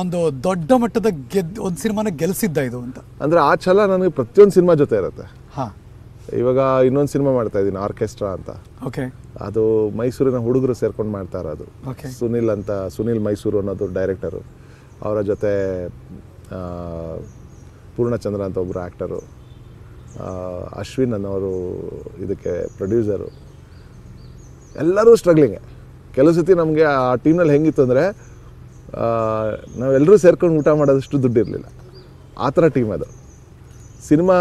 ಒಂದು ದೊಡ್ಡ ಮಟ್ಟದ ಗೆದ್ ಒಂದು ಸಿನಿಮಾನ ಗೆಲ್ಸಿದ್ದ ಇದು ಅಂತ ಅಂದ್ರೆ ಆ ಛಲ ನನಗೆ ಪ್ರತಿಯೊಂದು ಸಿನಿಮಾ ಜೊತೆ ಇರುತ್ತೆ ಇವಾಗ ಇನ್ನೊಂದು ಸಿನಿಮಾ ಮಾಡ್ತಾ ಇದ್ದೀನಿ ಆರ್ಕೆಸ್ಟ್ರಾ ಅಂತ ಓಕೆ ಅದು ಮೈಸೂರಿನ ಹುಡುಗರು ಸೇರ್ಕೊಂಡು ಮಾಡ್ತಾ ಇರೋದು ಸುನಿಲ್ ಅಂತ ಸುನಿಲ್ ಮೈಸೂರು ಅನ್ನೋದು ಡೈರೆಕ್ಟರು ಅವರ ಜೊತೆ ಪೂರ್ಣಚಂದ್ರ ಅಂತ ಒಬ್ಬರು ಆ್ಯಕ್ಟರು ಅಶ್ವಿನ್ ಅನ್ನೋರು ಇದಕ್ಕೆ ಪ್ರೊಡ್ಯೂಸರು ಎಲ್ಲರೂ ಸ್ಟ್ರಗ್ಲಿಂಗೆ ಕೆಲವು ಸತಿ ನಮಗೆ ಆ ಟೀಮ್ನಲ್ಲಿ ಹೆಂಗಿತ್ತು ಅಂದರೆ ನಾವೆಲ್ಲರೂ ಸೇರ್ಕೊಂಡು ಊಟ ಮಾಡೋದಷ್ಟು ದುಡ್ಡಿರಲಿಲ್ಲ ಆ ಥರ ಟೀಮ್ ಅದು ಸಿನಿಮಾ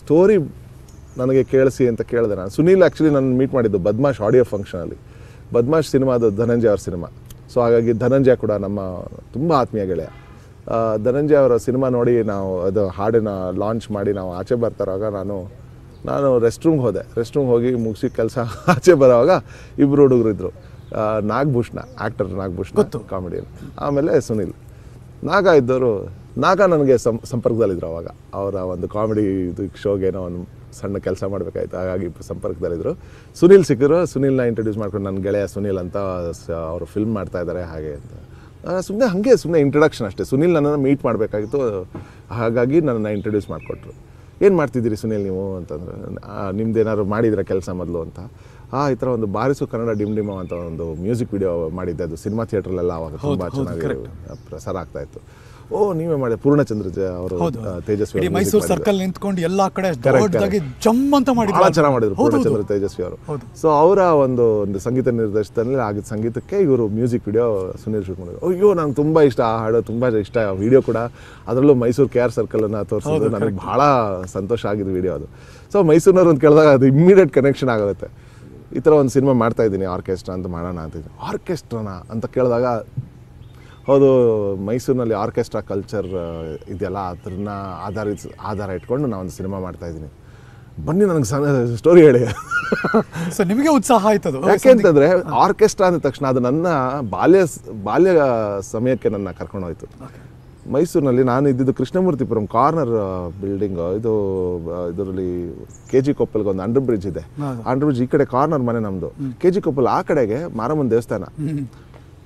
ಸ್ಟೋರಿ ನನಗೆ ಕೇಳಿಸಿ ಅಂತ ಕೇಳಿದೆ ನಾನು ಸುನೀಲ್ ಆ್ಯಕ್ಚುಲಿ ನಾನು ಮೀಟ್ ಮಾಡಿದ್ದು ಬದ್ಮಾಶ್ ಆಡಿಯೋ ಫಂಕ್ಷನಲ್ಲಿ ಬದ್ಮಾಶ್ ಸಿನಿಮಾ ಅದು ಧನಂಜಯ ಅವ್ರ ಸಿನಿಮಾ ಸೊ ಹಾಗಾಗಿ ಧನಂಜಯ ಕೂಡ ನಮ್ಮ ತುಂಬ ಆತ್ಮೀಯ ಗೆಳೆಯ ಧನಂಜಯ ಅವರ ಸಿನಿಮಾ ನೋಡಿ ನಾವು ಅದು ಹಾಡನ್ನು ಲಾಂಚ್ ಮಾಡಿ ನಾವು ಆಚೆ ಬರ್ತಾರಾಗ ನಾನು ನಾನು ರೆಸ್ಟ್ ರೂಮ್ಗೆ ಹೋದೆ ರೆಸ್ಟ್ ರೂಮ್ಗೆ ಹೋಗಿ ಮುಗಿಸಿ ಕೆಲಸ ಆಚೆ ಬರೋವಾಗ ಇಬ್ಬರು ಇದ್ರು ನಾಗಭೂಷಣ ಆ್ಯಕ್ಟರ್ ನಾಗಭೂಷಣ ಕಾಮಿಡಿಯನ್ ಆಮೇಲೆ ಸುನಿಲ್ ನಾಗ ಇದ್ದವರು ನಾಗ ನನಗೆ ಸಂ ಸಂಪರ್ಕದಲ್ಲಿದ್ದರು ಅವಾಗ ಅವರ ಒಂದು ಕಾಮಿಡಿ ಇದು ಶೋಗೇನೋ ಒಂದು ಸಣ್ಣ ಕೆಲಸ ಮಾಡಬೇಕಾಯ್ತು ಹಾಗಾಗಿ ಸಂಪರ್ಕದಲ್ಲಿದ್ದರು ಸುನೀಲ್ ಸಿಕ್ಕಿದ್ರು ಸುನೀಲ್ನ ಇಂಟ್ರೊಡ್ಯೂಸ್ ಮಾಡ್ಕೊಂಡು ನನ್ನ ಗೆಳೆಯ ಸುನೀಲ್ ಅಂತ ಅವರು ಫಿಲ್ಮ್ ಮಾಡ್ತಾ ಇದ್ದಾರೆ ಹಾಗೆ ಅಂತ ಸುಮ್ಮನೆ ಹಾಗೆ ಸುಮ್ಮನೆ ಇಂಟ್ರಡಕ್ಷನ್ ಅಷ್ಟೇ ಸುನಿಲ್ ನನ್ನನ್ನು ಮೀಟ್ ಮಾಡಬೇಕಾಗಿತ್ತು ಹಾಗಾಗಿ ನನ್ನನ್ನು ಇಂಟ್ರೊಡ್ಯೂಸ್ ಮಾಡಿಕೊಟ್ರು ಏನು ಮಾಡ್ತಿದ್ದೀರಿ ಸುನೀಲ್ ನೀವು ಅಂತಂದ್ರೆ ನಿಮ್ದು ಏನಾದ್ರು ಮಾಡಿದ್ರೆ ಕೆಲಸ ಮೊದಲು ಅಂತ ಆ ಈ ಥರ ಒಂದು ಬಾರಿಸು ಕನ್ನಡ ಡಿಮ್ ಡಿಮ ಅಂತ ಒಂದು ಮ್ಯೂಸಿಕ್ ವಿಡಿಯೋ ಮಾಡಿದ್ದೆ ಅದು ಸಿನಿಮಾ ಥಿಯೇಟ್ರಲ್ಲೆಲ್ಲ ಅವಾಗ ತುಂಬ ಚೆನ್ನಾಗಿ ಪ್ರಸಾರ ಆಗ್ತಾ ಇತ್ತು ಓ ನೀವೇ ಮಾಡಿ ಪೂರ್ಣಚಂದ್ರ ಅವರು ತೇಜಸ್ವಿ ಮೈಸೂರು ಸರ್ಕಲ್ ನಿಂತ್ಕೊಂಡು ಎಲ್ಲಾ ಕಡೆ ಜಮ್ ಅಂತ ಮಾಡಿ ಬಹಳ ಚೆನ್ನಾಗಿ ಮಾಡಿದ್ರು ಪೂರ್ಣಚಂದ್ರ ತೇಜಸ್ವಿ ಅವರು ಸೊ ಅವರ ಒಂದು ಒಂದು ಸಂಗೀತ ನಿರ್ದೇಶನದಲ್ಲಿ ಆಗಿದ್ದ ಸಂಗೀತಕ್ಕೆ ಇವರು ಮ್ಯೂಸಿಕ್ ವಿಡಿಯೋ ಸುನೀಲ್ ಶೂಟ್ ಮಾಡಿದ್ರು ಅಯ್ಯೋ ನಂಗೆ ತುಂಬಾ ಇಷ್ಟ ಆ ಹಾಡು ತುಂಬಾ ಇಷ್ಟ ವಿಡಿಯೋ ಕೂಡ ಅದರಲ್ಲೂ ಮೈಸೂರು ಕೆ ಆರ್ ಸರ್ಕಲ್ ಅನ್ನ ತೋರಿಸೋದು ನನಗೆ ಬಹಳ ಸಂತೋಷ ಆಗಿದೆ ವಿಡಿಯೋ ಅದು ಸೊ ಮೈಸೂರಿನವ್ರು ಅಂತ ಕೇಳಿದಾಗ ಅದು ಇಮ್ಮಿಡಿಯೇಟ್ ಕನೆಕ್ಷನ್ ಆಗುತ್ತೆ ಈ ಥರ ಒಂದು ಸಿನಿಮಾ ಮಾಡ್ತಾ ಇದ್ದೀನಿ ಆರ್ಕೆಸ್ಟ್ರಾ ಅಂತ ಮಾಡೋಣ ಇದ್ದೀನಿ ಆರ್ಕೆಸ್ಟ್ರಾನ ಅಂತ ಕೇಳಿದಾಗ ಹೌದು ಮೈಸೂರಿನಲ್ಲಿ ಆರ್ಕೆಸ್ಟ್ರಾ ಕಲ್ಚರ್ ಇದೆಯಲ್ಲ ಅದನ್ನ ಆಧಾರ ಆಧಾರ ಇಟ್ಕೊಂಡು ನಾನು ಒಂದು ಸಿನಿಮಾ ಮಾಡ್ತಾ ಇದ್ದೀನಿ ಬನ್ನಿ ನನಗೆ ಸಣ್ಣ ಸ್ಟೋರಿ ಹೇಳಿ ಸೊ ನಿಮಗೆ ಉತ್ಸಾಹ ಆಯ್ತದು ಯಾಕೆಂತಂದರೆ ಆರ್ಕೆಸ್ಟ್ರಾ ಅಂದ ತಕ್ಷಣ ಅದು ನನ್ನ ಬಾಲ್ಯ ಬಾಲ್ಯ ಸಮಯಕ್ಕೆ ನನ್ನ ಕರ್ಕೊಂಡೋಯ್ತು ಮೈಸೂರಿನಲ್ಲಿ ನಾನು ಇದ್ದಿದ್ದು ಕೃಷ್ಣಮೂರ್ತಿಪುರಂ ಕಾರ್ನರ್ ಬಿಲ್ಡಿಂಗ್ ಇದು ಇದರಲ್ಲಿ ಕೆ ಜಿ ಕೊಪ್ಪಲ್ಗೆ ಒಂದು ಅಂಡರ್ ಬ್ರಿಡ್ಜ್ ಇದೆ ಅಂಡರ್ ಬ್ರಿಡ್ಜ್ ಈ ಕಡೆ ಕಾರ್ನರ್ ಮನೆ ನಮ್ಮದು ಕೆ ಜಿ ಕೊಪ್ಪಲ್ ಆ ಕಡೆಗೆ ಮಾರಮ್ಮನ ದೇವಸ್ಥಾನ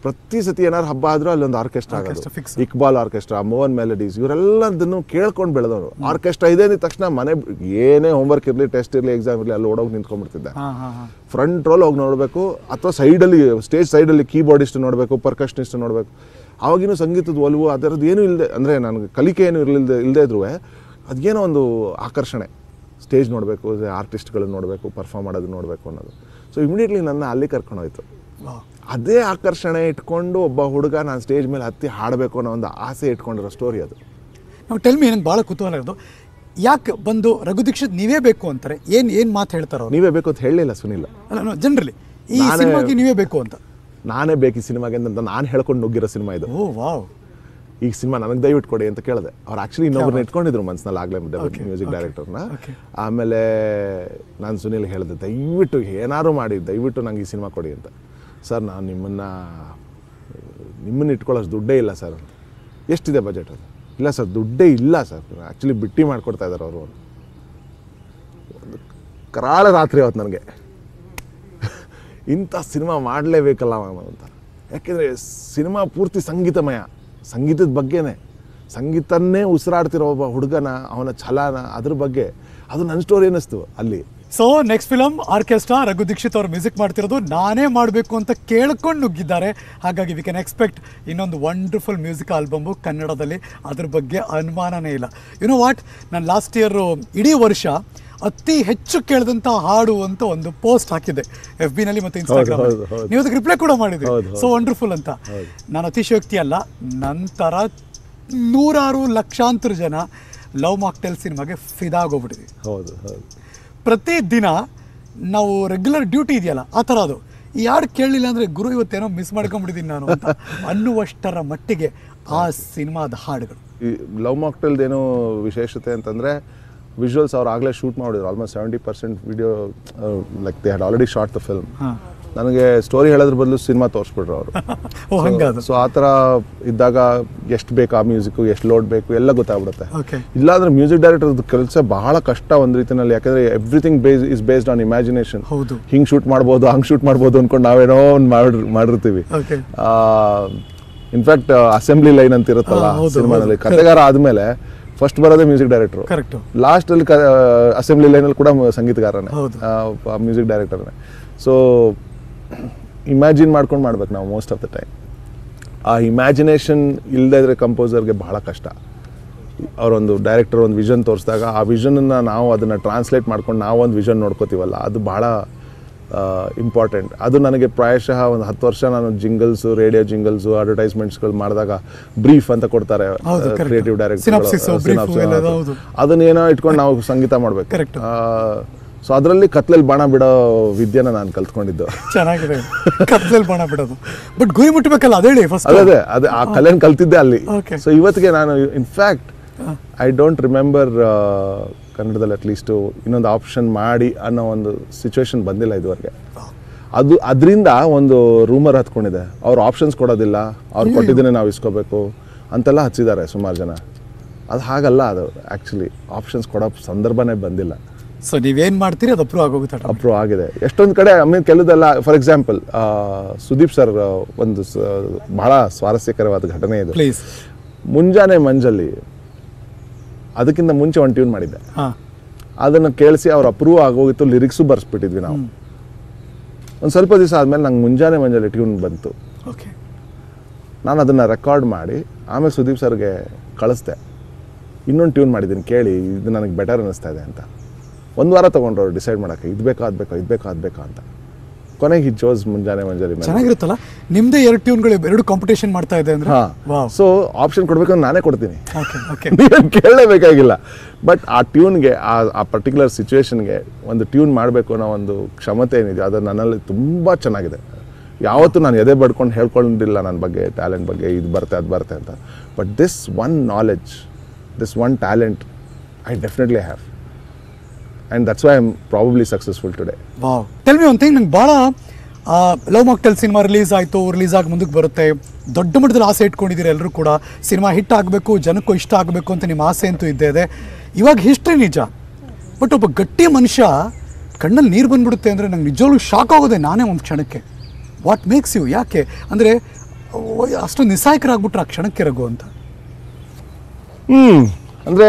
ಪ್ರತಿ ಸತಿ ಏನಾದ್ರು ಹಬ್ಬ ಆದರೂ ಅಲ್ಲೊಂದು ಆರ್ಕೆಸ್ಟ್ರಾ ಆಗೋದು ಇಕ್ಬಾಲ್ ಆರ್ಕೆಸ್ಟ್ರಾ ಮೋಹನ್ ಮೆಲಡೀಸ್ ಇವರೆಲ್ಲದನ್ನು ಕೇಳ್ಕೊಂಡು ಬೆಳೆದವರು ಆರ್ಕೆಸ್ಟ್ರಾ ಇದೆ ಅಂದ ತಕ್ಷಣ ಮನೆ ಏನೇ ವರ್ಕ್ ಇರಲಿ ಟೆಸ್ಟ್ ಇರಲಿ ಎಕ್ಸಾಮ್ ಇರಲಿ ಅಲ್ಲಿ ಓಡೋಗಿ ನಿಂತ್ಕೊಂಡ್ಬಿಡ್ತಿದ್ದೆ ಫ್ರಂಟ್ ರೋಲ್ ಹೋಗಿ ನೋಡಬೇಕು ಅಥವಾ ಸೈಡಲ್ಲಿ ಸ್ಟೇಜ್ ಸೈಡಲ್ಲಿ ಕೀಬೋರ್ಡಿಸ್ಟ್ ನೋಡಬೇಕು ಇಷ್ಟು ನೋಡಬೇಕು ಆವಾಗಿನೂ ಸಂಗೀತದ ಒಲವು ಅದರದ್ದು ಏನೂ ಇಲ್ಲದೆ ಅಂದರೆ ನನಗೆ ಕಲಿಕೆ ಏನು ಇರಲಿಲ್ಲದೆ ಇಲ್ಲದೇ ಇದ್ರೂ ಅದೇನೋ ಒಂದು ಆಕರ್ಷಣೆ ಸ್ಟೇಜ್ ನೋಡಬೇಕು ಆರ್ಟಿಸ್ಟ್ಗಳನ್ನ ನೋಡಬೇಕು ಪರ್ಫಾರ್ಮ್ ಮಾಡೋದು ನೋಡಬೇಕು ಅನ್ನೋದು ಸೊ ಇಮಿಡಿಯೇಟ್ಲಿ ನನ್ನ ಅಲ್ಲಿ ಕರ್ಕೊಂಡೋಯ್ತು ಅದೇ ಆಕರ್ಷಣೆ ಇಟ್ಕೊಂಡು ಒಬ್ಬ ಹುಡುಗ ನಾನು ಸ್ಟೇಜ್ ಮೇಲೆ ಹತ್ತಿ ಹಾಡಬೇಕು ಅನ್ನೋ ಒಂದು ಆಸೆ ಇಟ್ಕೊಂಡಿರೋ ಸ್ಟೋರಿ ಅದು ನಾವು ಟೆಲ್ ಮೀ ಭಾಳ ಕುತೂಹಲ ಇರೋದು ಯಾಕೆ ಬಂದು ರಘು ದೀಕ್ಷಿತ್ ನೀವೇ ಬೇಕು ಅಂತಾರೆ ಏನು ಏನು ಮಾತು ಹೇಳ್ತಾರೋ ನೀವೇ ಬೇಕು ಅಂತ ಹೇಳಲಿಲ್ಲ ಸುನಿಲ್ ಅಲ್ಲ ಜನರಲಿ ಈ ಸಿನಿಮಾಗೆ ನೀವೇ ಬೇಕು ಅಂತ ನಾನೇ ಬೇಕು ಈ ಸಿನಿಮಾಗೆ ಅಂತ ನಾನು ಹೇಳ್ಕೊಂಡು ನುಗ್ಗಿರೋ ಸಿನಿಮಾ ಇದು ಓ ವಾವ್ ಈ ಸಿನಿಮಾ ನನಗೆ ದಯವಿಟ್ಟು ಕೊಡಿ ಅಂತ ಕೇಳಿದೆ ಅವ್ರು ಆ್ಯಕ್ಚುಲಿ ಇನ್ನೊಬ್ಬರನ್ನ ಇಟ್ಕೊಂಡಿದ್ರು ಮನಸ್ಸಿನಲ್ಲಿ ಆಗಲೇ ಮುದ್ದೆ ಮ್ಯೂಸಿಕ್ ಡೈರೆಕ್ಟರ್ನ ಆಮೇಲೆ ನಾನು ಸುನಿಲ್ ಹೇಳಿದೆ ದಯವಿಟ್ಟು ಏನಾದರೂ ಮಾಡಿ ದಯವಿಟ್ಟು ನಂಗೆ ಈ ಸಿನಿಮಾ ಕೊಡಿ ಅಂತ ಸರ್ ನಾನು ನಿಮ್ಮನ್ನು ನಿಮ್ಮನ್ನು ಇಟ್ಕೊಳ್ಳೋಷ್ಟು ದುಡ್ಡೇ ಇಲ್ಲ ಸರ್ ಅಂತ ಎಷ್ಟಿದೆ ಬಜೆಟ್ ಅದು ಇಲ್ಲ ಸರ್ ದುಡ್ಡೇ ಇಲ್ಲ ಸರ್ ಆ್ಯಕ್ಚುಲಿ ಬಿಟ್ಟಿ ಮಾಡಿಕೊಡ್ತಾ ಇದ್ದಾರೆ ಅವರು ಒಂದು ಕರಾಳ ರಾತ್ರಿ ಅವತ್ತು ನನಗೆ ಇಂಥ ಸಿನಿಮಾ ಮಾಡಲೇಬೇಕಲ್ಲ ಅಂತ ಯಾಕೆಂದರೆ ಸಿನಿಮಾ ಪೂರ್ತಿ ಸಂಗೀತಮಯ ಸಂಗೀತದ ಬಗ್ಗೆನೇ ಸಂಗೀತನ್ನೇ ಉಸಿರಾಡ್ತಿರೋ ಒಬ್ಬ ಹುಡುಗನ ಅವನ ಛಲನ ಅದ್ರ ಬಗ್ಗೆ ಅದು ನನ್ನ ಸ್ಟೋರಿ ಅನ್ನಿಸ್ತು ಅಲ್ಲಿ so next film orchestra Raghu Dixit ಅವರು ಮ್ಯೂಸಿಕ್ ಮಾಡ್ತಿರೋದು ನಾನೇ ಮಾಡಬೇಕು ಅಂತ ಕೇಳ್ಕೊಂಡು ನುಗ್ಗಿದ್ದಾರೆ ಹಾಗಾಗಿ ವಿ ಕ್ಯಾನ್ ಎಕ್ಸ್ಪೆಕ್ಟ್ ಇನ್ನೊಂದು ವಂಡರ್ಫುಲ್ ಮ್ಯೂಸಿಕ್ ಆಲ್ಬಮು ಕನ್ನಡದಲ್ಲಿ ಅದ್ರ ಬಗ್ಗೆ ಅನುಮಾನನೇ ಇಲ್ಲ ಯುನೋ ವಾಟ್ ನಾನು ಲಾಸ್ಟ್ ಇಯರು ಇಡೀ ವರ್ಷ ಅತಿ ಹೆಚ್ಚು ಕೇಳಿದಂತ ಹಾಡು ಅಂತ ಒಂದು ಪೋಸ್ಟ್ ಹಾಕಿದೆ ಎಫ್ ನಲ್ಲಿ ಮತ್ತೆ ಇನ್ಸ್ಟಾಗ್ರಾಮ್ ನೀವು ಅದಕ್ಕೆ ರಿಪ್ಲೈ ಕೂಡ ಮಾಡಿದ್ರಿ ಸೊ ವಂಡರ್ಫುಲ್ ಅಂತ ನಾನು ಅತಿಶಯೋಕ್ತಿ ಅಲ್ಲ ನಂತರ ನೂರಾರು ಲಕ್ಷಾಂತರ ಜನ ಲವ್ ಮಾಕ್ಟೆಲ್ ಸಿನಿಮಾಗೆ ಫಿದಾಗೋಗ್ಬಿಟ್ಟಿದೆ ಹೌದು ಹೌದು ಪ್ರತಿ ದಿನ ನಾವು ರೆಗ್ಯುಲರ್ ಡ್ಯೂಟಿ ಇದೆಯಲ್ಲ ಆ ಥರ ಅದು ಈ ಹಾಡು ಕೇಳಲಿಲ್ಲ ಅಂದರೆ ಗುರು ಇವತ್ತೇನೋ ಮಿಸ್ ಮಾಡ್ಕೊಂಡ್ಬಿಟ್ಟಿದ್ದೀನಿ ನಾನು ಅಂತ ಅನ್ನುವಷ್ಟರ ಮಟ್ಟಿಗೆ ಆ ಸಿನಿಮಾದ ಹಾಡುಗಳು ಈ ಲವ್ ಮಾಕ್ಟೆಲ್ದೇನು ವಿಶೇಷತೆ ಅಂತಂದರೆ ವಿಜುವಲ್ಸ್ ಅವ್ರು ಆಗಲೇ ಶೂಟ್ ಮಾಡಿದ್ರು almost seventy percent video like they had already shot the film ನನಗೆ ಸ್ಟೋರಿ ಹೇಳೋದ್ರ ಬದಲು ಸಿನಿಮಾ ತೋರಿಸ್ಬಿಟ್ರು ಅವರು ಸೊ ಆ ಥರ ಇದ್ದಾಗ ಎಷ್ಟು ಬೇಕು ಆ ಮ್ಯೂಸಿಕ್ ಎಷ್ಟು ಲೋಡ್ ಬೇಕು ಎಲ್ಲ ಗೊತ್ತಾಗ್ಬಿಡುತ್ತೆ ಇಲ್ಲಾಂದ್ರೆ ಮ್ಯೂಸಿಕ್ ಡೈರೆಕ್ಟರ್ ಕೆಲಸ ಬಹಳ ಕಷ್ಟ ಒಂದು ರೀತಿಯಲ್ಲಿ ಯಾಕಂದ್ರೆ everything base is based on imagination ಹಿಂಗೆ ಶೂಟ್ ಮಾಡ್ಬೋದು ಹಂಗೆ ಶೂಟ್ ಮಾಡ್ಬೋದು ಅಂದ್ಕೊಂಡು ನಾವೇನೋ ಒಂದು ಮಾಡಿ ಮಾಡಿರ್ತೀವಿ ಇನ್ಫ್ಯಾಕ್ಟ್ ಅಸೆಂಬ್ಲಿ ಲೈನ್ ಅಂತ ಇರುತ್ತಲ್ಲ ಸಿನಿಮಾದಲ್ಲಿ ಕಥೆಗಾರ ಆದಮೇಲೆ ಫಸ್ಟ್ ಬರೋದೇ ಮ್ಯೂಸಿಕ್ ಡೈರೆಕ್ಟರ್ ಕರೆಕ್ಟ್ ಲಾಸ್ಟ್ ಅಲ್ಲಿ ಅಸೆಂಬ್ಲಿ ಲೈನಲ್ಲಿ ಕೂಡ ಸಂಗೀತಗಾರನೇ ಮ್ಯೂಸಿಕ್ ಡೈರೆಕ್ಟರ್ನೇ ಸೊ ಇಮ್ಯಾಜಿನ್ ಮಾಡ್ಕೊಂಡು ಮಾಡ್ಬೇಕು ನಾವು ಮೋಸ್ಟ್ ಆಫ್ ದ ಟೈಮ್ ಆ ಇಮ್ಯಾಜಿನೇಷನ್ ಇಲ್ಲದೇ ಇದ್ರೆ ಕಂಪೋಸರ್ಗೆ ಬಹಳ ಕಷ್ಟ ಅವರೊಂದು ಡೈರೆಕ್ಟರ್ ಒಂದು ವಿಷನ್ ತೋರಿಸಿದಾಗ ಆ ವಿಷನನ್ನು ನಾವು ಅದನ್ನು ಟ್ರಾನ್ಸ್ಲೇಟ್ ಮಾಡ್ಕೊಂಡು ನಾವೊಂದು ವಿಷನ್ ನೋಡ್ಕೋತೀವಲ್ಲ ಅದು ಭಾಳ ಇಂಪಾರ್ಟೆಂಟ್ ಅದು ನನಗೆ ಪ್ರಾಯಶಃ ಒಂದು ಹತ್ತು ವರ್ಷ ನಾನು ಜಿಂಗಲ್ಸು ರೇಡಿಯೋ ಜಿಂಗಲ್ಸು ಅಡ್ವರ್ಟೈಸ್ಮೆಂಟ್ಸ್ಗಳು ಮಾಡಿದಾಗ ಬ್ರೀಫ್ ಅಂತ ಕೊಡ್ತಾರೆ ಕ್ರಿಯೇಟಿವ್ ಡೈರೆಕ್ಟರ್ ಅದನ್ನೇನೋ ಇಟ್ಕೊಂಡು ನಾವು ಸಂಗೀತ ಮಾಡಬೇಕು ಸೊ ಅದರಲ್ಲಿ ಕತ್ಲಲ್ಲಿ ಬಾಣ ಬಿಡೋ ವಿದ್ಯೆನ ನಾನು ಕಲ್ತ್ಕೊಂಡಿದ್ದು ಚೆನ್ನಾಗಿದೆ ಕತ್ಲಲ್ಲಿ ಬಾಣ ಬಿಡೋದು ಬಟ್ ಗುರಿ ಮುಟ್ಟಬೇಕಲ್ಲ ಅದೇಳಿ ಫಸ್ಟ್ ಅದೇ ಅದೇ ಆ ಕಲೆನ ಕಲ್ತಿದ್ದೆ ಅಲ್ಲಿ ಸೊ ಇವತ್ತಿಗೆ ನಾನು ಇನ್ಫ್ಯಾಕ್ಟ್ ಐ ಡೋಂಟ್ ರಿಮೆಂಬರ್ ಕನ್ನಡದಲ್ಲಿ ಅಟ್ಲೀಸ್ಟು ಇನ್ನೊಂದು ಆಪ್ಷನ್ ಮಾಡಿ ಅನ್ನೋ ಒಂದು ಸಿಚುವೇಶನ್ ಬಂದಿಲ್ಲ ಇದುವರೆಗೆ ಅದು ಅದರಿಂದ ಒಂದು ರೂಮರ್ ಹತ್ಕೊಂಡಿದೆ ಅವ್ರು ಆಪ್ಷನ್ಸ್ ಕೊಡೋದಿಲ್ಲ ಅವ್ರು ಕೊಟ್ಟಿದ್ದನ್ನೇ ನಾವು ಇಸ್ಕೋಬೇಕು ಅಂತೆಲ್ಲ ಹಚ್ಚಿದ್ದಾರೆ ಸುಮಾರು ಜನ ಅದು ಹಾಗಲ್ಲ ಅದು ಆ್ಯಕ್ಚುಲಿ ಆಪ್ಷನ್ಸ್ ಕೊಡೋ ಸಂದರ್ಭನೇ ಬಂದಿಲ್ಲ ಸೊ ನೀವೇನು ಮಾಡ್ತೀರಿ ಅದು ಅಪ್ರೂವ್ ಆಗೋಗುತ್ತೆ ಅಪ್ರೂವ್ ಆಗಿದೆ ಎಷ್ಟೊಂದು ಕಡೆ ಐ ಕೆಲವುದೆಲ್ಲ ಫಾರ್ ಎಕ್ಸಾಂಪಲ್ ಸುದೀಪ್ ಸರ್ ಒಂದು ಬಹಳ ಸ್ವಾರಸ್ಯಕರವಾದ ಘಟನೆ ಇದೆ ಪ್ಲೀಸ್ ಮುಂಜಾನೆ ಮಂಜಲ್ಲಿ ಅದಕ್ಕಿಂತ ಮುಂಚೆ ಒಂದು ಟ್ಯೂನ್ ಮಾಡಿದ್ದೆ ಅದನ್ನು ಕೇಳಿಸಿ ಅವ್ರು ಅಪ್ರೂವ್ ಆಗೋಗಿತ್ತು ಲಿರಿಕ್ಸು ಬರ್ಸ್ಬಿಟ್ಟಿದ್ವಿ ನಾವು ಒಂದು ಸ್ವಲ್ಪ ದಿವಸ ಆದಮೇಲೆ ನಂಗೆ ಮುಂಜಾನೆ ಮುಂಜಾನೆ ಟ್ಯೂನ್ ಬಂತು ಓಕೆ ನಾನು ಅದನ್ನು ರೆಕಾರ್ಡ್ ಮಾಡಿ ಆಮೇಲೆ ಸುದೀಪ್ ಸರ್ಗೆ ಕಳಿಸ್ದೆ ಇನ್ನೊಂದು ಟ್ಯೂನ್ ಮಾಡಿದ್ದೀನಿ ಕೇಳಿ ಇದು ನನಗೆ ಬೆಟರ್ ಅನ್ನಿಸ್ತಾ ಇದೆ ಅಂತ ಒಂದು ವಾರ ತೊಗೊಂಡ್ರು ಡಿಸೈಡ್ ಮಾಡೋಕ್ಕೆ ಇದು ಬೇಕಾ ಅದು ಬೇಕಾ ಇದು ಬೇಕಾ ಬೇಕಾ ಅಂತ ಕೊನೆಗೆ ಜೋಸ್ ಮುಂಜಾನೆ ಮಂಜರಿ ಚೆನ್ನಾಗಿರುತ್ತಲ್ಲ ನಿಮ್ದೇ ಎರಡು ಟ್ಯೂನ್ಗಳು ಎರಡು ಕಾಂಪಿಟೇಷನ್ ಮಾಡ್ತಾ ಇದೆ ಅಂದ್ರೆ ಸೊ ಆಪ್ಷನ್ ಕೊಡ್ಬೇಕಂದ್ರೆ ನಾನೇ ಕೊಡ್ತೀನಿ ಕೇಳಲೇಬೇಕಾಗಿಲ್ಲ ಬಟ್ ಆ ಟ್ಯೂನ್ಗೆ ಆ ಆ ಪರ್ಟಿಕ್ಯುಲರ್ ಸಿಚುವೇಷನ್ಗೆ ಒಂದು ಟ್ಯೂನ್ ಮಾಡಬೇಕು ಅನ್ನೋ ಒಂದು ಕ್ಷಮತೆ ಏನಿದೆ ಅದು ನನ್ನಲ್ಲಿ ತುಂಬ ಚೆನ್ನಾಗಿದೆ ಯಾವತ್ತೂ ನಾನು ಎದೆ ಬಡ್ಕೊಂಡು ಹೇಳ್ಕೊಂಡಿಲ್ಲ ನನ್ನ ಬಗ್ಗೆ ಟ್ಯಾಲೆಂಟ್ ಬಗ್ಗೆ ಇದು ಬರುತ್ತೆ ಅದು ಬರುತ್ತೆ ಅಂತ but this one knowledge this one talent I definitely have and that's why I am probably successful today wow tell me one thing ನಂಗೆ ಭಾಳ ಲವ್ ಮಾಕ್ಟೆಲ್ ಸಿನಿಮಾ ರಿಲೀಸ್ ಆಯಿತು ರಿಲೀಸ್ ಆಗಿ ಮುಂದಕ್ಕೆ ಬರುತ್ತೆ ದೊಡ್ಡ ಮಟ್ಟದಲ್ಲಿ ಆಸೆ ಇಟ್ಕೊಂಡಿದ್ದೀರಿ ಎಲ್ಲರೂ ಕೂಡ ಸಿನಿಮಾ ಹಿಟ್ ಆಗಬೇಕು ಜನಕ್ಕೂ ಇಷ್ಟ ಆಗಬೇಕು ಅಂತ ನಿಮ್ಮ ಆಸೆ ಅಂತೂ ಇದ್ದೇ ಇದೆ ಇವಾಗ ಹಿಸ್ಟ್ರಿ ನಿಜ ಬಟ್ ಒಬ್ಬ ಗಟ್ಟಿ ಮನುಷ್ಯ ಕಣ್ಣಲ್ಲಿ ನೀರು ಬಂದ್ಬಿಡುತ್ತೆ ಅಂದರೆ ನಂಗೆ ನಿಜವಾಗ್ಲೂ ಶಾಕ್ ಆಗೋದೆ ನಾನೇ ಒಂದು ಕ್ಷಣಕ್ಕೆ ವಾಟ್ ಮೇಕ್ಸ್ ಯು ಯಾಕೆ ಅಂದರೆ ಅಷ್ಟು ನಿಸಾಯಕರಾಗ್ಬಿಟ್ರೆ ಆ ಕ್ಷಣಕ್ಕೆ ರಘು ಅಂತ ಹ್ಞೂ ಅಂದರೆ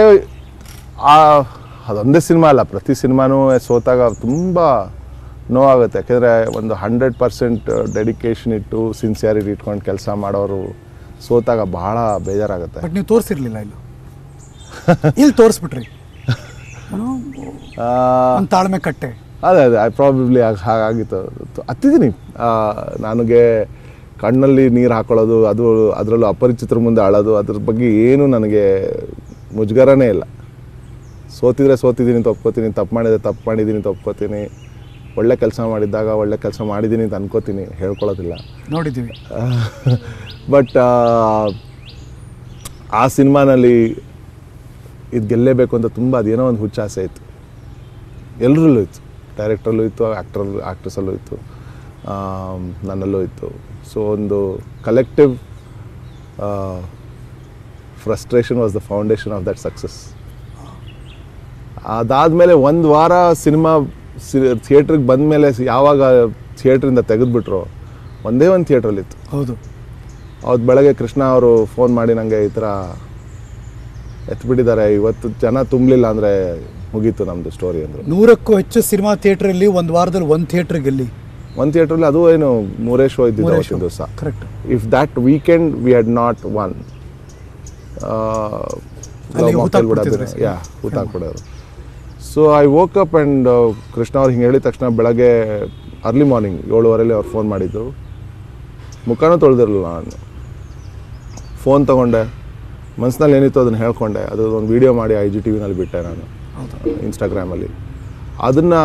ಅದೊಂದೇ ಸಿನಿಮಾ ಅಲ್ಲ ಪ್ರತಿ ಸಿನಿಮಾನೂ ಸೋತಾಗ ತುಂಬ ನೋವಾಗುತ್ತೆ ಯಾಕೆಂದರೆ ಒಂದು ಹಂಡ್ರೆಡ್ ಪರ್ಸೆಂಟ್ ಡೆಡಿಕೇಶನ್ ಇಟ್ಟು ಸಿನ್ಸಿಯಾರಿಟಿ ಇಟ್ಕೊಂಡು ಕೆಲಸ ಮಾಡೋರು ಸೋತಾಗ ಭಾಳ ಬೇಜಾರಾಗುತ್ತೆ ಬಟ್ ನೀವು ತೋರಿಸಿರ್ಲಿಲ್ಲ ಇಲ್ಲಿ ಇಲ್ಲಿ ತೋರಿಸ್ಬಿಟ್ರಿ ತಾಳ್ಮೆ ಕಟ್ಟೆ ಅದೇ ಅದೇ ಐ ಆಗ ಹಾಗಾಗಿತ್ತು ಹತ್ತಿದ್ದೀನಿ ನನಗೆ ಕಣ್ಣಲ್ಲಿ ನೀರು ಹಾಕೊಳ್ಳೋದು ಅದು ಅದರಲ್ಲೂ ಅಪರಿಚಿತರ ಮುಂದೆ ಅಳೋದು ಅದ್ರ ಬಗ್ಗೆ ಏನೂ ನನಗೆ ಮುಜುಗರನೇ ಇಲ್ಲ ಸೋತಿದ್ರೆ ಸೋತಿದ್ದೀನಿ ಅಂತ ಒಪ್ಕೋತೀನಿ ತಪ್ಪು ಮಾಡಿದ್ರೆ ತಪ್ಪು ಮಾಡಿದ್ದೀನಿ ಅಂತ ಒಪ್ಕೋತೀನಿ ಒಳ್ಳೆ ಕೆಲಸ ಮಾಡಿದ್ದಾಗ ಒಳ್ಳೆ ಕೆಲಸ ಮಾಡಿದ್ದೀನಿ ಅಂತ ಅನ್ಕೋತೀನಿ ಹೇಳ್ಕೊಳ್ಳೋದಿಲ್ಲ ನೋಡಿದ್ದೀನಿ ಬಟ್ ಆ ಸಿನಿಮಾನಲ್ಲಿ ಇದು ಗೆಲ್ಲೇಬೇಕು ಅಂತ ತುಂಬ ಅದೇನೋ ಒಂದು ಹುಚ್ಚಾಸೆ ಇತ್ತು ಎಲ್ಲರಲ್ಲೂ ಇತ್ತು ಡೈರೆಕ್ಟ್ರಲ್ಲೂ ಇತ್ತು ಆ್ಯಕ್ಟ್ರಲ್ ಆ್ಯಕ್ಟ್ರೆಸಲ್ಲೂ ಇತ್ತು ನನ್ನಲ್ಲೂ ಇತ್ತು ಸೊ ಒಂದು collective frustration was the foundation of that success ಅದಾದಮೇಲೆ ಒಂದು ವಾರ ಸಿನಿಮಾ ಥಿಯೇಟ್ರಿಗೆ ಬಂದಮೇಲೆ ಯಾವಾಗ ಥಿಯೇಟ್ರಿಂದ ತೆಗೆದುಬಿಟ್ರು ಒಂದೇ ಒಂದು ಥಿಯೇಟ್ರಲ್ಲಿತ್ತು ಹೌದು ಅವತ್ತು ಬೆಳಗ್ಗೆ ಕೃಷ್ಣ ಅವರು ಫೋನ್ ಮಾಡಿ ನನಗೆ ಈ ಥರ ಎತ್ಬಿಟ್ಟಿದ್ದಾರೆ ಇವತ್ತು ಜನ ತುಂಬಲಿಲ್ಲ ಅಂದರೆ ಮುಗೀತು ನಮ್ಮದು ಸ್ಟೋರಿ ಅಂದರು ನೂರಕ್ಕೂ ಹೆಚ್ಚು ಸಿನಿಮಾ ಥಿಯೇಟ್ರಲ್ಲಿ ಒಂದು ವಾರದಲ್ಲಿ ಒಂದು ಥಿಯೇಟ್ರಿಗೆ ಗೆಲ್ಲಿ ಒಂದು ಥಿಯೇಟ್ರಲ್ಲಿ ಅದು ಏನು ಮೂರೇ ಶೋ ಇದ್ದಿದ್ದು ಅವತ್ತಿನ ದಿವಸ correct if that weekend we had not won ಯಾ ಊಟ so I woke up and Krishna ಅವ್ರು ಹಿಂಗೆ ಹೇಳಿದ ತಕ್ಷಣ ಬೆಳಗ್ಗೆ ಅರ್ಲಿ ಮಾರ್ನಿಂಗ್ ಏಳುವರೆಯಲ್ಲಿ ಅವ್ರು ಫೋನ್ ಮಾಡಿದ್ದು ಮುಖನೂ ತೊಳೆದಿರಲಿಲ್ಲ ನಾನು ಫೋನ್ ತೊಗೊಂಡೆ ಮನಸ್ಸಿನಲ್ಲಿ ಏನಿತ್ತು ಅದನ್ನು ಹೇಳ್ಕೊಂಡೆ ಅದು ಒಂದು ವೀಡಿಯೋ ಮಾಡಿ ಐ ಜಿ ಟಿ ವಿನಲ್ಲಿ ಬಿಟ್ಟೆ ನಾನು ಇನ್ಸ್ಟಾಗ್ರಾಮಲ್ಲಿ ಅದನ್ನು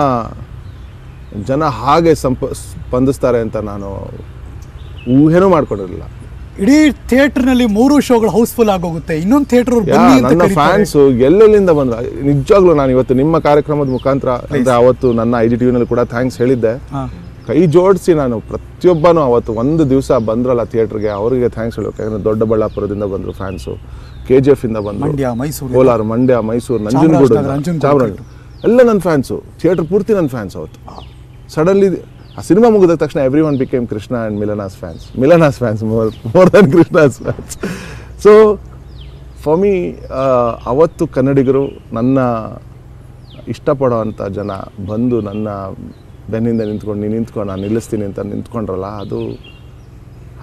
ಜನ ಹಾಗೆ ಸಂಪ ಸ್ಪಂದಿಸ್ತಾರೆ ಅಂತ ನಾನು ಊಹೆನೂ ಮಾಡ್ಕೊಂಡಿರಲಿಲ್ಲ ಇಡೀ ನಲ್ಲಿ ಮೂರು ಶೋಗಳು ಹೌಸ್ಫುಲ್ ಆಗೋಗುತ್ತೆ ಇನ್ನೊಂದು ಥಿಯೇಟರ್ ನನ್ನ ಫ್ಯಾನ್ಸ್ ಎಲ್ಲೆಲ್ಲಿಂದ ಬಂದ್ರ ನಿಜವಾಗ್ಲೂ ನಾನು ಇವತ್ತು ನಿಮ್ಮ ಕಾರ್ಯಕ್ರಮದ ಮುಖಾಂತರ ಅಂದ್ರೆ ಅವತ್ತು ನನ್ನ ಐ ಜಿ ಟಿವಿನಲ್ಲಿ ಕೂಡ ಥ್ಯಾಂಕ್ಸ್ ಹೇಳಿದ್ದೆ ಕೈ ಜೋಡಿಸಿ ನಾನು ಪ್ರತಿಯೊಬ್ಬನೂ ಅವತ್ತು ಒಂದು ದಿವಸ ಬಂದ್ರಲ್ಲ ಥಿಯೇಟರ್ಗೆ ಅವರಿಗೆ ಥ್ಯಾಂಕ್ಸ್ ಹೇಳಬೇಕು ಯಾಕಂದ್ರೆ ದೊಡ್ಡಬಳ್ಳಾಪುರದಿಂದ ಬಂದ್ರು ಫ್ಯಾನ್ಸು ಕೆ ಜಿ ಎಫಿಂದ ಬಂದರು ಮೈಸೂರು ಕೋಲಾರ ಮಂಡ್ಯ ಮೈಸೂರು ನಂಜನಗೂಡು ಚಾಮರಾಜ ಎಲ್ಲ ನನ್ನ ಫ್ಯಾನ್ಸು ಥಿಯೇಟರ್ ಪೂರ್ತಿ ನನ್ನ ಫ್ಯಾನ್ಸ್ ಅವತ್ತು ಸಡನ್ಲಿ ಆ ಸಿನಿಮಾ ಮುಗಿದ ತಕ್ಷಣ everyone became Krishna and Milana's fans Milana's fans more more than Krishna's fans so for me ಅವತ್ತು ಕನ್ನಡಿಗರು ನನ್ನ ಇಷ್ಟಪಡೋ ಅಂಥ ಜನ ಬಂದು ನನ್ನ ಬೆನ್ನಿಂದ ನಿಂತ್ಕೊಂಡು ನೀನು ನಿಂತ್ಕೊಂಡು ನಾನು ನಿಲ್ಲಿಸ್ತೀನಿ ಅಂತ ನಿಂತ್ಕೊಂಡ್ರಲ್ಲ ಅದು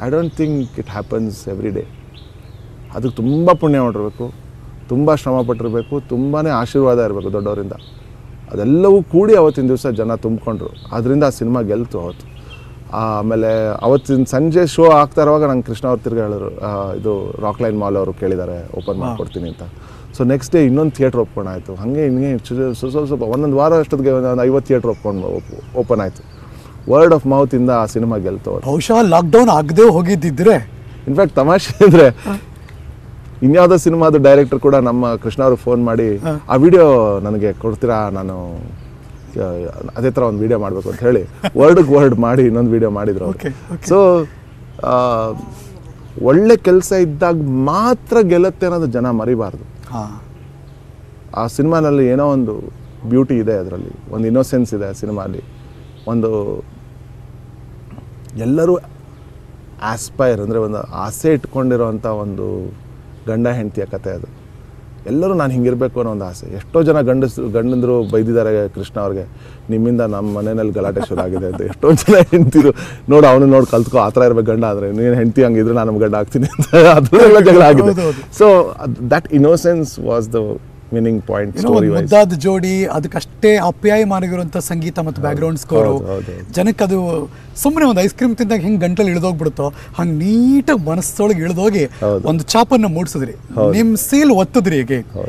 I don't think it happens every day ಅದಕ್ಕೆ ತುಂಬ ಪುಣ್ಯ ಮಾಡಿರಬೇಕು ತುಂಬ ಶ್ರಮ ಪಟ್ಟಿರಬೇಕು ತುಂಬಾ ಆಶೀರ್ವಾದ ಇರಬೇಕು ದೊಡ್ಡವರಿಂದ ಅದೆಲ್ಲವೂ ಕೂಡಿ ಅವತ್ತಿನ ದಿವಸ ಜನ ತುಂಬಿಕೊಂಡ್ರು ಅದರಿಂದ ಆ ಸಿನಿಮಾ ಗೆಲ್ತು ಅವತ್ತು ಆಮೇಲೆ ಅವತ್ತಿನ ಸಂಜೆ ಶೋ ಆಗ್ತಾ ಇರುವಾಗ ನಂಗೆ ಕೃಷ್ಣ ಅವ್ರು ತಿರ್ಗಿ ಹೇಳಿದ್ರು ಇದು ರಾಕ್ ಲೈನ್ ಮಾಲ್ ಅವರು ಕೇಳಿದ್ದಾರೆ ಓಪನ್ ಮಾಡಿಕೊಡ್ತೀನಿ ಅಂತ ಸೊ ನೆಕ್ಸ್ಟ್ ಡೇ ಇನ್ನೊಂದು ಥಿಯೇಟ್ರ್ ಒಪ್ಕೊಂಡು ಆಯಿತು ಹಾಗೆ ಹಿಂಗೆ ಸ್ವಲ್ಪ ಸ್ವಲ್ಪ ಒಂದೊಂದು ವಾರ ಅಷ್ಟೊತ್ತಿಗೆ ಒಂದು ಐವತ್ತು ಥಿಯೇಟ್ರ್ ಒಪ್ಕೊಂಡು ಓಪನ್ ಆಯಿತು ವರ್ಡ್ ಆಫ್ ಮೌತಿಂದ ಆ ಸಿನಿಮಾ ಗೆಲ್ತು ಬಹುಶಃ ಲಾಕ್ಡೌನ್ ಆಗದೆ ಹೋಗಿದ್ದಿದ್ರೆ ಇನ್ಫ್ಯಾಕ್ಟ್ ತಮಾಷೆ ಅಂದರೆ ಇನ್ಯಾವುದೋ ಸಿನಿಮಾದ ಡೈರೆಕ್ಟರ್ ಕೂಡ ನಮ್ಮ ಕೃಷ್ಣ ಅವರು ಫೋನ್ ಮಾಡಿ ಆ ವಿಡಿಯೋ ನನಗೆ ಕೊಡ್ತೀರಾ ನಾನು ಅದೇ ಥರ ಒಂದು ವಿಡಿಯೋ ಮಾಡಬೇಕು ಅಂತ ಹೇಳಿ ವರ್ಡ್ಗೆ ವರ್ಡ್ ಮಾಡಿ ಇನ್ನೊಂದು ವಿಡಿಯೋ ಮಾಡಿದ್ರು ಸೊ ಒಳ್ಳೆ ಕೆಲಸ ಇದ್ದಾಗ ಮಾತ್ರ ಗೆಲ್ಲುತ್ತೆ ಅನ್ನೋದು ಜನ ಮರಿಬಾರ್ದು ಆ ಸಿನಿಮಾನಲ್ಲಿ ಏನೋ ಒಂದು ಬ್ಯೂಟಿ ಇದೆ ಅದರಲ್ಲಿ ಒಂದು ಇನ್ನೋಸೆನ್ಸ್ ಇದೆ ಆ ಸಿನಿಮಾಲಿ ಒಂದು ಎಲ್ಲರೂ ಆಸ್ಪೈರ್ ಅಂದರೆ ಒಂದು ಆಸೆ ಇಟ್ಕೊಂಡಿರೋ ಒಂದು ಗಂಡ ಹೆಂಡತಿಯ ಕತೆ ಅದು ಎಲ್ಲರೂ ನಾನು ಹಿಂಗಿರಬೇಕು ಅನ್ನೋ ಒಂದು ಆಸೆ ಎಷ್ಟೋ ಜನ ಗಂಡಸರು ಗಂಡಂದರು ಬೈದಿದ್ದಾರೆ ಕೃಷ್ಣ ಅವ್ರಿಗೆ ನಿಮ್ಮಿಂದ ನಮ್ಮ ಮನೆಯಲ್ಲಿ ಗಲಾಟೆ ಶುರು ಆಗಿದೆ ಅಂತ ಎಷ್ಟೋ ಜನ ಹೆಂಡ್ತಿರು ನೋಡು ಅವನು ನೋಡಿ ಕಲ್ತ್ಕೊ ಆ ಥರ ಇರಬೇಕು ಗಂಡ ಆದರೆ ನೀನು ಹೆಂಡ್ತಿ ಹಂಗಿದ್ರೆ ನಾನು ಗಂಡ ಆಗ್ತೀನಿ ಅಂತ ಅದರಲ್ಲ ಜಗಳ ಆಗಿದೆ so that innocence was the meaning point story ಮುದ್ದಾದ ಜೋಡಿ ಅದಕ್ಕಷ್ಟೇ ಅಪ್ಯಾಯ ಮಾಡಿರುವಂತ ಸಂಗೀತ ಮತ್ತು ಗ್ರೌಂಡ್ ಸ್ಕೋರ್ ಜನಕ್ಕೆ ಅದು ಸುಮ್ಮನೆ ಒಂದು ಐಸ್ ಕ್ರೀಮ್ ತಿಂದಾಗ ಹೆಂಗ್ ಗಂಟಲ್ಲಿ ಇಳಿದೋಗ್ಬಿಡುತ್ತೋ ಹಂಗ ನೀಟಾಗಿ ಮನಸ್ಸೊಳಗೆ ಇಳಿದೋಗಿ ಒಂದು ಚಾಪನ್ನ ಮೂಡಿಸಿದ್ರಿ ನಿಮ್ ಸೀಲ್ ಒತ್ತದ್ರಿ ಹೇಗೆ